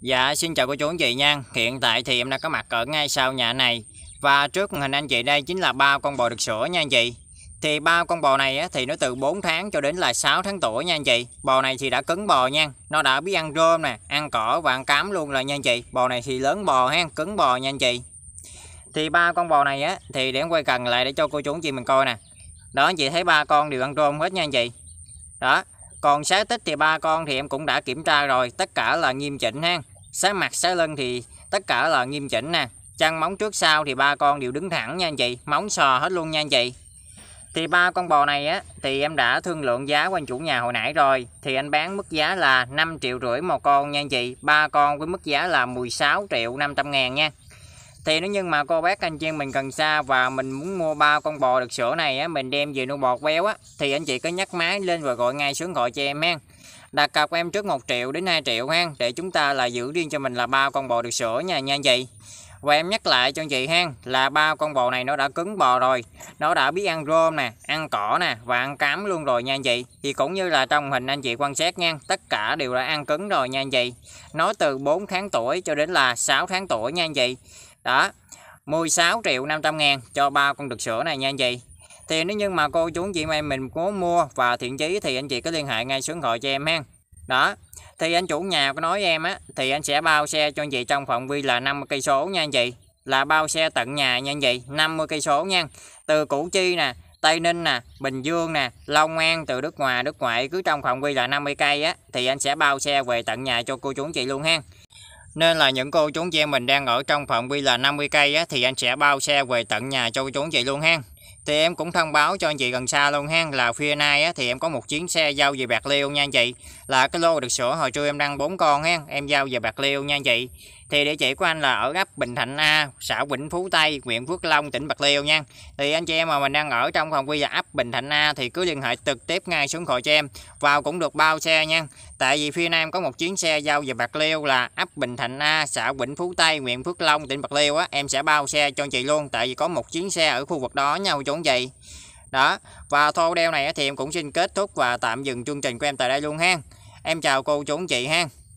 Dạ xin chào cô chú anh chị nha Hiện tại thì em đang có mặt ở ngay sau nhà này Và trước hình anh chị đây chính là ba con bò được sữa nha anh chị Thì ba con bò này thì nó từ 4 tháng cho đến là 6 tháng tuổi nha anh chị Bò này thì đã cứng bò nha Nó đã biết ăn rơm nè, ăn cỏ và ăn cám luôn rồi nha anh chị Bò này thì lớn bò ha, cứng bò nha anh chị Thì ba con bò này á, thì để em quay cần lại để cho cô chú anh chị mình coi nè Đó anh chị thấy ba con đều ăn rơm hết nha anh chị Đó còn sái tích thì ba con thì em cũng đã kiểm tra rồi, tất cả là nghiêm chỉnh ha. Sái mặt, sái lưng thì tất cả là nghiêm chỉnh nè. Chân móng trước sau thì ba con đều đứng thẳng nha anh chị, móng sò hết luôn nha anh chị. Thì ba con bò này á thì em đã thương lượng giá quanh chủ nhà hồi nãy rồi, thì anh bán mức giá là 5 triệu rưỡi một con nha anh chị, ba con với mức giá là 16 triệu 500 ngàn nha thì nếu như mà cô bác anh chị mình cần xa và mình muốn mua ba con bò được sữa này á mình đem về nuôi bọt béo á thì anh chị cứ nhắc máy lên và gọi ngay xuống gọi cho em ha đặt cọc em trước 1 triệu đến 2 triệu ha để chúng ta là giữ riêng cho mình là ba con bò được sữa nha nha anh chị và em nhắc lại cho anh chị hen là ba con bò này nó đã cứng bò rồi nó đã biết ăn rơm nè ăn cỏ nè và ăn cám luôn rồi nha anh chị thì cũng như là trong hình anh chị quan sát nha tất cả đều đã ăn cứng rồi nha anh chị nó từ 4 tháng tuổi cho đến là 6 tháng tuổi nha anh chị đó 16 triệu 500 ngàn cho ba con đực sữa này nha anh chị thì nếu như mà cô chú chị em mình có mua và thiện chí thì anh chị có liên hệ ngay số điện thoại cho em ha đó thì anh chủ nhà có nói em á thì anh sẽ bao xe cho anh chị trong phạm vi là 50 cây số nha anh chị là bao xe tận nhà nha anh chị 50 cây số nha từ Củ Chi nè Tây Ninh nè, Bình Dương nè, Long An từ nước ngoài, nước ngoại cứ trong phạm vi là 50 cây á thì anh sẽ bao xe về tận nhà cho cô chú anh chị luôn ha. Nên là những cô chú anh chị mình đang ở trong phạm vi là 50 cây á thì anh sẽ bao xe về tận nhà cho cô chú anh chị luôn ha thì em cũng thông báo cho anh chị gần xa luôn ha là phía nay á, thì em có một chuyến xe giao về bạc liêu nha anh chị là cái lô được sửa hồi trưa em đăng bốn con ha em giao về bạc liêu nha anh chị thì địa chỉ của anh là ở ấp Bình Thạnh A xã Vĩnh Phú Tây huyện Phước Long tỉnh Bạc Liêu nha thì anh chị em mà mình đang ở trong phòng quy và ấp Bình Thạnh A thì cứ liên hệ trực tiếp ngay xuống khỏi cho em vào cũng được bao xe nha tại vì phía Nam có một chuyến xe giao về Bạc Liêu là ấp Bình Thạnh A xã Vĩnh Phú Tây huyện Phước Long tỉnh Bạc Liêu á em sẽ bao xe cho anh chị luôn tại vì có một chuyến xe ở khu vực đó nhau chỗ vậy đó và thô đeo này thì em cũng xin kết thúc và tạm dừng chương trình của em tại đây luôn ha em chào cô chú anh chị ha